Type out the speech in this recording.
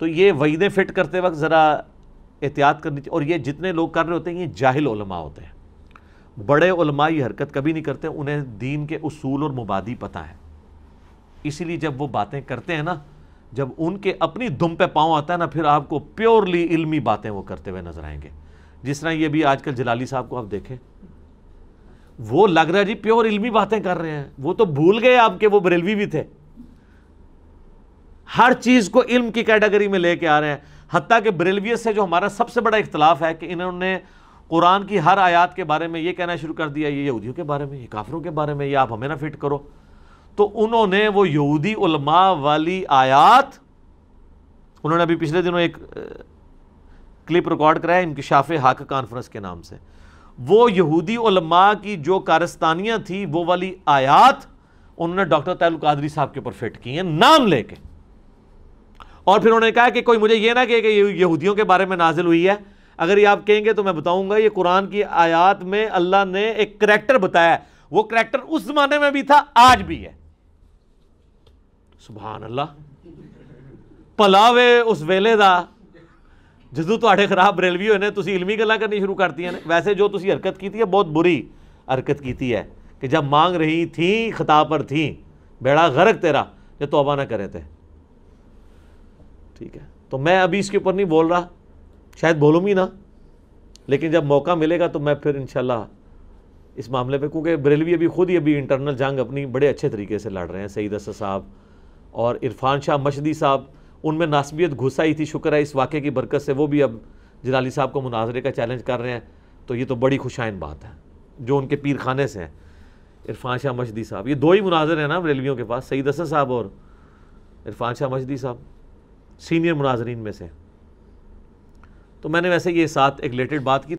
तो ये वहीदे फिट करते वक्त ज़रा एहतियात करनी चाहिए और ये जितने लोग कर रहे होते हैं ये जाहिल उलमा होते हैं बड़े उलमा ये हरकत कभी नहीं करते उन्हें दीन के उसूल और मुबादी पता है इसीलिए जब वो बातें करते हैं ना जब उनके अपनी दुम पे पाँव आता है ना फिर आपको प्योरली इल्मी बातें वो करते हुए नजर आएंगे जिस तरह ये भी आजकल जलाली साहब को आप देखें वो लग रहा है जी प्योर इल्मी बातें कर रहे हैं वो तो भूल गए आपके वो बरेलवी भी थे हर चीज़ को इल्म की कैटेगरी में लेके आ रहे हैं हती कि बरेलवियत से जो हमारा सबसे बड़ा इख्तलाफ है कि इन्होंने कुरान की हर आयात के बारे में ये कहना शुरू कर दिया ये यहूदियों के बारे में ये काफरों के बारे में ये आप हमें ना फिट करो तो उन्होंने वो यहूदी उलमा वाली आयात उन्होंने अभी पिछले दिनों एक क्लिप रिकॉर्ड कराया इनकशाफ हक कॉन्फ्रेंस के नाम से वो यहूदी उलमा की जो कारस्तानियाँ थी वो वाली आयात उन्होंने डॉक्टर तैलुकादरी साहब के ऊपर फिट की हैं नाम लेके और फिर उन्होंने कहा कि कोई मुझे ये ना कहे कि यहूदियों के बारे में नाजिल हुई है अगर ये आप कहेंगे तो मैं बताऊंगा ये कुरान की आयात में अल्लाह ने एक करैक्टर बताया वो करैक्टर उस जमाने में भी था आज भी है सुबह अल्लाह पलावे उस वेले ਵੇਲੇ ਦਾ थोड़े ਤੁਹਾਡੇ खराब रेलवी होने ਨੇ ਤੁਸੀਂ करनी शुरू ਕਰਨੀ ਸ਼ੁਰੂ वैसे जो ਵੈਸੇ हरकत की ਹਰਕਤ है बहुत बुरी हरकत की ਕੀਤੀ ਹੈ ਕਿ ਜਦ ਮੰਗ ਰਹੀ ਥੀ ਖਤਾ ਪਰ ਥੀ ਬੇੜਾ ਗਰਕ ਤੇਰਾ ਜੇ ਤੌਬਾ ਨਾ ਕਰੇ ठीक है तो मैं अभी इसके ऊपर नहीं बोल रहा शायद बोलूँगी ना लेकिन जब मौका मिलेगा तो मैं फिर इनशाला इस मामले पे क्योंकि बरेलवी अभी खुद ही अभी इंटरनल जंग अपनी बड़े अच्छे तरीके से लड़ रहे हैं सईद असर साहब और इरफान शाह मशदी साहब उनमें नासबियत घुसा ही थी शुक्र है इस वाक़े की बरकत से वो भी अब जलाली साहब को मुनाजरे का चैलेंज कर रहे हैं तो ये तो बड़ी खुशाइन बात है जो उनके पीर खाने से हैं इरफान शाह मशदी साहब ये दो ही मुनाजर हैं ना बरेलवियों के पास सईद असर साहब और इरफान शाह मशदी साहब सीनियर मुनाजरीन में से तो मैंने वैसे ये साथ एक रिलेटेड बात की